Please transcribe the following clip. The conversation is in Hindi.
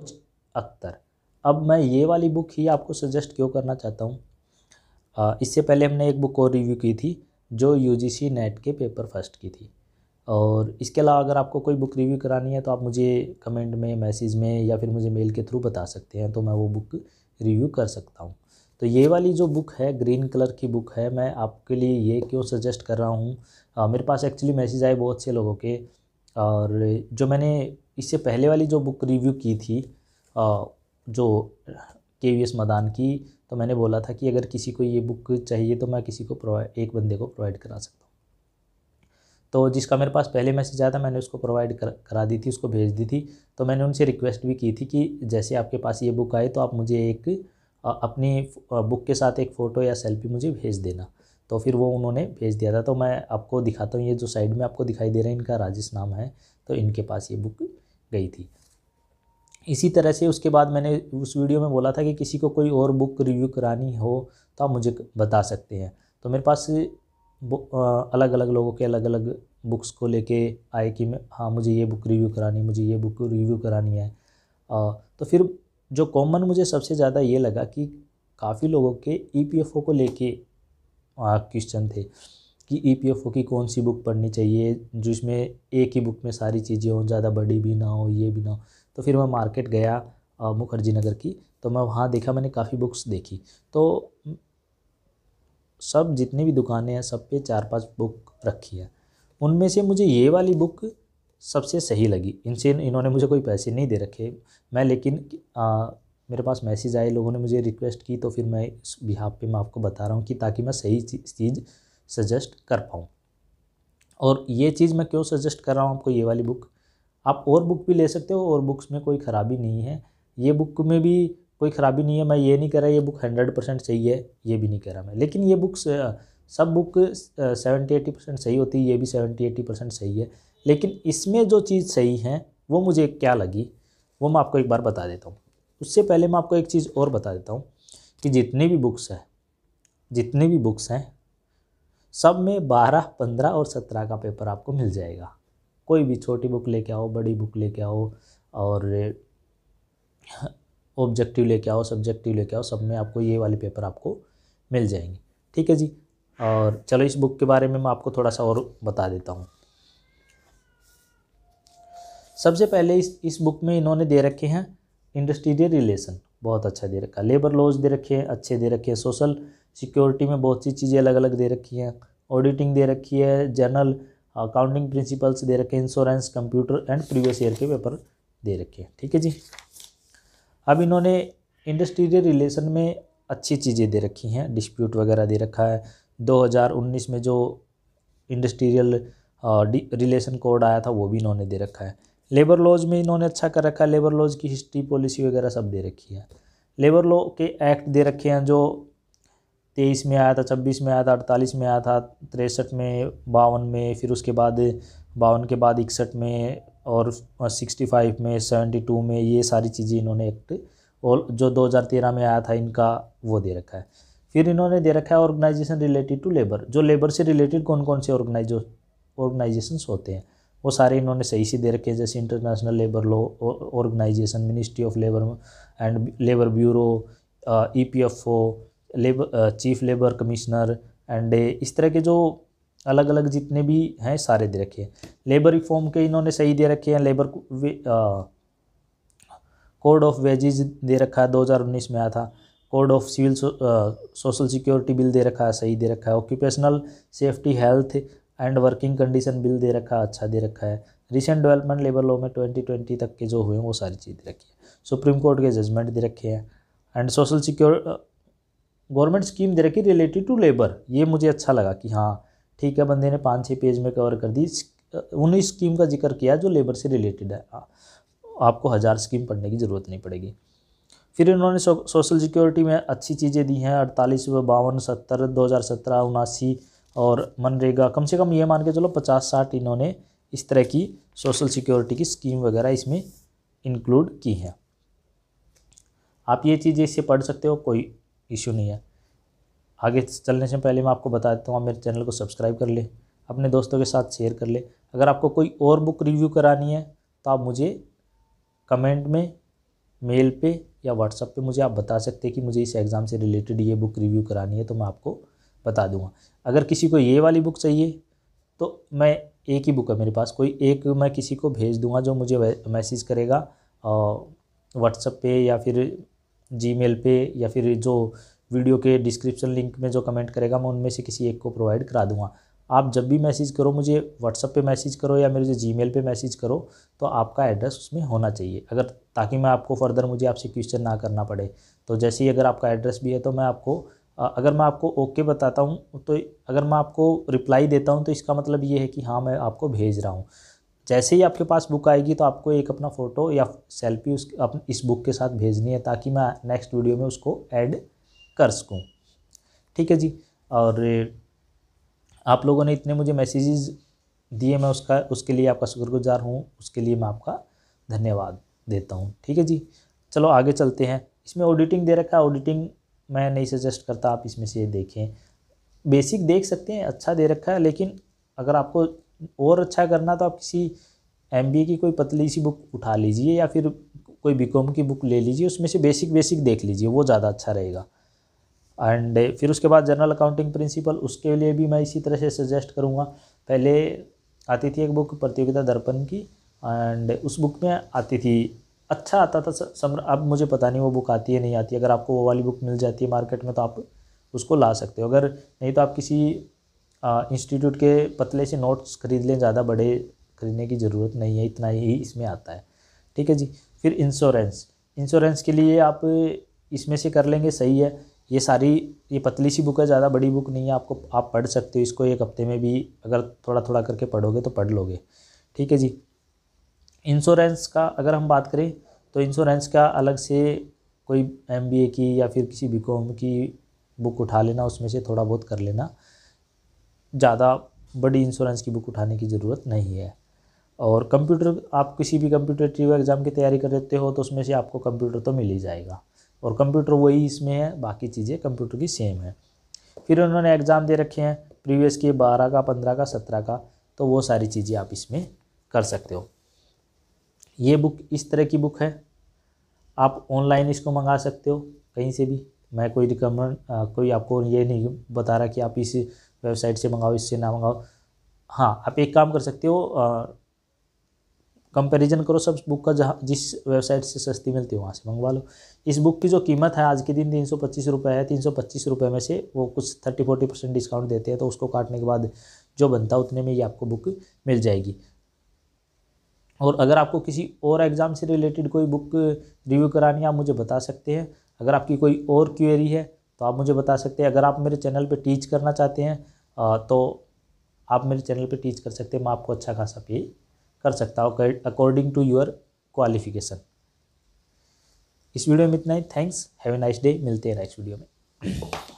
अख्तर अब मैं ये वाली बुक ही आपको सजेस्ट क्यों करना चाहता हूँ इससे पहले हमने एक बुक और रिव्यू की थी जो सी नेट के पेपर फर्स्ट की थी और इसके अलावा अगर आपको कोई बुक रिव्यू करानी है तो आप मुझे कमेंट में मैसेज में या फिर मुझे मेल के थ्रू बता सकते हैं तो मैं वो बुक रिव्यू कर सकता हूँ तो ये वाली जो बुक है ग्रीन कलर की बुक है मैं आपके लिए ये क्यों सजेस्ट कर रहा हूँ मेरे पास एक्चुअली मैसेज आए बहुत से लोगों के और जो मैंने इससे पहले वाली जो बुक रिव्यू की थी जो के वी एस मदान की तो मैंने बोला था कि अगर किसी को ये बुक चाहिए तो मैं किसी को प्रोवाइड एक बंदे को प्रोवाइड करा सकता हूँ तो जिसका मेरे पास पहले मैसेज आया था मैंने उसको प्रोवाइड कर, करा दी थी उसको भेज दी थी तो मैंने उनसे रिक्वेस्ट भी की थी कि जैसे आपके पास ये बुक आए तो आप मुझे एक अपनी बुक के साथ एक फ़ोटो या सेल्फी मुझे भेज देना तो फिर वो उन्होंने भेज दिया था तो मैं आपको दिखाता हूँ ये जो साइड में आपको दिखाई दे रहा है इनका राजेश नाम है तो इनके पास ये बुक गई थी इसी तरह से उसके बाद मैंने उस वीडियो में बोला था कि किसी को कोई और बुक रिव्यू करानी हो तो आप मुझे बता सकते हैं तो मेरे पास अलग अलग लोगों के अलग अलग बुक्स को लेके आए कि मैं हाँ मुझे ये बुक रिव्यू करानी मुझे ये बुक रिव्यू करानी है आ, तो फिर जो कॉमन मुझे सबसे ज़्यादा ये लगा कि काफ़ी लोगों के ई e को लेके क्वेश्चन थे कि ओ e की कौन सी बुक पढ़नी चाहिए जिसमें एक ही बुक में सारी चीज़ें हों ज़्यादा बड़ी भी ना हो ये भी ना हो तो फिर मैं मार्केट गया मुखर्जी नगर की तो मैं वहाँ देखा मैंने काफ़ी बुक्स देखी तो सब जितनी भी दुकानें हैं सब पे चार पांच बुक रखी है उनमें से मुझे ये वाली बुक सबसे सही लगी इनसे इन्होंने मुझे कोई पैसे नहीं दे रखे मैं लेकिन आ, मेरे पास मैसेज आए लोगों ने मुझे रिक्वेस्ट की तो फिर मैं इस बिहाफ पे मैं आपको बता रहा हूँ कि ताकि मैं सही चीज़ सजेस्ट कर पाऊँ और ये चीज़ मैं क्यों सजेस्ट कर रहा हूँ आपको ये वाली बुक आप और बुक भी ले सकते हो और बुक्स में कोई ख़राबी नहीं है ये बुक में भी कोई ख़राबी नहीं है मैं ये नहीं कह रहा ये बुक हंड्रेड परसेंट सही है ये भी नहीं कह रहा मैं लेकिन ये बुक्स सब बुक सेवेंटी एटी परसेंट सही होती है ये भी सेवेंटी एटी परसेंट सही है लेकिन इसमें जो चीज़ सही है वो मुझे क्या लगी वो मैं आपको एक बार बता देता हूँ उससे पहले मैं आपको एक चीज़ और बता देता हूँ कि जितनी भी बुक्स हैं जितनी भी बुक्स हैं सब में बारह पंद्रह और सत्रह का पेपर आपको मिल जाएगा कोई भी छोटी बुक लेके आओ बड़ी बुक लेके आओ और ऑब्जेक्टिव लेके आओ सब्जेक्टिव लेके आओ सब में आपको ये वाले पेपर आपको मिल जाएंगे ठीक है जी और चलो इस बुक के बारे में मैं आपको थोड़ा सा और बता देता हूँ सबसे पहले इस इस बुक में इन्होंने दे रखे हैं इंडस्ट्रियल रिलेशन बहुत अच्छा दे रखा लेबर लॉज दे रखे हैं अच्छे दे रखे हैं सोशल सिक्योरिटी में बहुत सी चीज़ें अलग अलग दे रखी हैं ऑडिटिंग दे रखी है जनरल अकाउंटिंग प्रिंसिपल्स दे रखे हैं insurance computer and previous year के पेपर दे रखे हैं ठीक है जी अब इन्होंने इंडस्ट्रियल रिलेशन में अच्छी चीज़ें दे रखी हैं डिस्प्यूट वगैरह दे रखा है 2019 में जो इंडस्ट्रियल रिलेशन कोड आया था वो भी इन्होंने दे रखा है लेबर लॉज में इन्होंने अच्छा कर रखा है लेबर लॉज की हिस्ट्री पॉलिसी वगैरह सब दे रखी है लेबर लॉ के एक्ट दे रखे हैं जो तेईस में आया था छब्बीस में आया था अड़तालीस में आया था तिरसठ में बावन में फिर उसके बाद बावन के बाद इकसठ में और सिक्सटी फाइव में सेवेंटी टू में ये सारी चीज़ें इन्होंने एक्ट और जो दो हज़ार तेरह में आया था इनका वो दे रखा है फिर इन्होंने दे रखा है ऑर्गेनाइजेशन रिलेटेड टू लेबर जो लेबर से रिलेटेड कौन कौन से ऑर्गेनाइज ऑर्गेनाइजेशन होते हैं वो सारे इन्होंने सही से दे रखे हैं जैसे international labour law organisation ministry of labour and labour bureau E P F O labour chief labour commissioner and इस तरह के जो अलग अलग जितने भी हैं सारे दे रखे हैं लेबर रिफॉर्म के इन्होंने सही दे रखे हैं लेबर कोड ऑफ वेजेस दे रखा है 2019 में आया था code of civil social security bill दे रखा है सही दे रखा है occupational safety health and working condition bill दे रखा है अच्छा दे रखा है रिसेंट डेवलपमेंट लेबर लॉ में 2020 तक के जो हुए हैं वो सारी चीज़ दे रखी है सुप्रीम कोर्ट के जजमेंट दे रखे हैं and social secure government scheme दे रखी रिलेटेड टू लेबर ये मुझे अच्छा लगा कि हाँ ठीक है बंदे ने पाँच छः पेज में कवर कर दी उन स्कीम का जिक्र किया जो लेबर से रिलेटेड है आपको हज़ार स्कीम पढ़ने की ज़रूरत नहीं पड़ेगी फिर इन्होंने सोशल सिक्योरिटी में अच्छी चीज़ें दी हैं अड़तालीस बावन सत्तर दो हज़ार सत्रह उनासी और मनरेगा कम से कम ये मान के चलो पचास साठ इन्होंने इस तरह की सोशल सिक्योरिटी की स्कीम वगैरह इसमें इंक्लूड की हैं आप ये चीज़ें इससे पढ़ सकते हो कोई इशू नहीं है आगे चलने से पहले मैं आपको बता देता हूँ आप मेरे चैनल को सब्सक्राइब कर ले अपने दोस्तों के साथ शेयर कर ले अगर आपको कोई और बुक रिव्यू करानी है तो आप मुझे कमेंट में मेल पे या व्हाट्सअप पे मुझे आप बता सकते हैं कि मुझे इस एग्ज़ाम से रिलेटेड ये बुक रिव्यू करानी है तो मैं आपको बता दूंगा अगर किसी को ये वाली बुक चाहिए तो मैं एक ही बुक है मेरे पास कोई एक मैं किसी को भेज दूंगा जो मुझे मैसेज करेगा व्हाट्सअप पे या फिर जीमेल पे या फिर जो वीडियो के डिस्क्रिप्शन लिंक में जो कमेंट करेगा मैं उनमें से किसी एक को प्रोवाइड करा दूंगा आप जब भी मैसेज करो मुझे व्हाट्सअप पे मैसेज करो या मेरे जो जी मेल पर मैसेज करो तो आपका एड्रेस उसमें होना चाहिए अगर ताकि मैं आपको फर्दर मुझे आपसे क्वेश्चन ना करना पड़े तो जैसे ही अगर आपका एड्रेस भी है तो मैं आपको अगर मैं आपको ओके बताता हूँ तो अगर मैं आपको रिप्लाई देता हूँ तो इसका मतलब ये है कि हाँ मैं आपको भेज रहा हूँ जैसे ही आपके पास बुक आएगी तो आपको एक अपना फ़ोटो या सेल्फी उस अपन इस बुक के साथ भेजनी है ताकि मैं नेक्स्ट वीडियो में उसको ऐड कर सकूँ ठीक है जी और आप लोगों ने इतने मुझे मैसेजेस दिए मैं उसका उसके लिए आपका शुक्रगुजार हूँ उसके लिए मैं आपका धन्यवाद देता हूँ ठीक है जी चलो आगे चलते हैं इसमें ऑडिटिंग दे रखा है ऑडिटिंग मैं नहीं सजेस्ट करता आप इसमें से देखें बेसिक देख सकते हैं अच्छा दे रखा है लेकिन अगर आपको और अच्छा करना तो आप किसी एम की कोई पतली सी बुक उठा लीजिए या फिर कोई बी की बुक ले लीजिए उसमें से बेसिक बेसिक देख लीजिए वो ज़्यादा अच्छा रहेगा एंड फिर उसके बाद जनरल अकाउंटिंग प्रिंसिपल उसके लिए भी मैं इसी तरह से सजेस्ट करूँगा पहले आती थी एक बुक प्रतियोगिता दर्पण की एंड उस बुक में आती थी अच्छा आता था समर अब मुझे पता नहीं वो बुक आती है नहीं आती अगर आपको वो वाली बुक मिल जाती है मार्केट में तो आप उसको ला सकते हो अगर नहीं तो आप किसी इंस्टीट्यूट के पतले से नोट्स खरीद लें ज़्यादा बड़े खरीदने की ज़रूरत नहीं है इतना ही इसमें आता है ठीक है जी फिर इंश्योरेंस इंश्योरेंस के लिए आप इसमें से कर लेंगे सही है ये सारी ये पतली सी बुक है ज़्यादा बड़ी बुक नहीं है आपको आप पढ़ सकते हो इसको एक हफ्ते में भी अगर थोड़ा थोड़ा करके पढ़ोगे तो पढ़ लोगे ठीक है जी इंश्योरेंस का अगर हम बात करें तो इंश्योरेंस का अलग से कोई एम की या फिर किसी बी की बुक उठा लेना उसमें से थोड़ा बहुत कर लेना ज़्यादा बड़ी इंश्योरेंस की बुक उठाने की ज़रूरत नहीं है और कंप्यूटर आप किसी भी कंप्यूटेटिव एग्ज़ाम की तैयारी कर लेते हो तो उसमें से आपको कंप्यूटर तो मिल ही जाएगा और कंप्यूटर वही इसमें है बाकी चीज़ें कंप्यूटर की सेम है फिर उन्होंने एग्ज़ाम दे रखे हैं प्रीवियस के बारह का पंद्रह का सत्रह का तो वो सारी चीज़ें आप इसमें कर सकते हो ये बुक इस तरह की बुक है आप ऑनलाइन इसको मंगा सकते हो कहीं से भी मैं कोई रिकमेंड कोई आपको ये नहीं बता रहा कि आप इस वेबसाइट से मंगाओ इससे ना मंगाओ हाँ आप एक काम कर सकते हो कंपैरिजन करो सब बुक का जहाँ जिस वेबसाइट से सस्ती मिलती है वहाँ से मंगवा लो इस बुक की जो कीमत है आज के दिन तीन सौ पच्चीस रुपये है तीन सौ पच्चीस रुपये में से वो कुछ थर्टी फोर्टी परसेंट डिस्काउंट देते हैं तो उसको काटने के बाद जो बनता है उतने में ये आपको बुक मिल जाएगी और अगर आपको किसी और एग्ज़ाम से रिलेटेड कोई बुक रिव्यू करानी है आप मुझे बता सकते हैं अगर आपकी कोई और क्वेरी है तो आप मुझे बता सकते हैं अगर आप मेरे चैनल पे टीच करना चाहते हैं तो आप मेरे चैनल पे टीच कर सकते हैं मैं आपको अच्छा खासा पे कर सकता हूँ अकॉर्डिंग टू योर क्वालिफिकेशन इस वीडियो में इतना ही thanks have a nice day मिलते हैं नेक्स्ट वीडियो में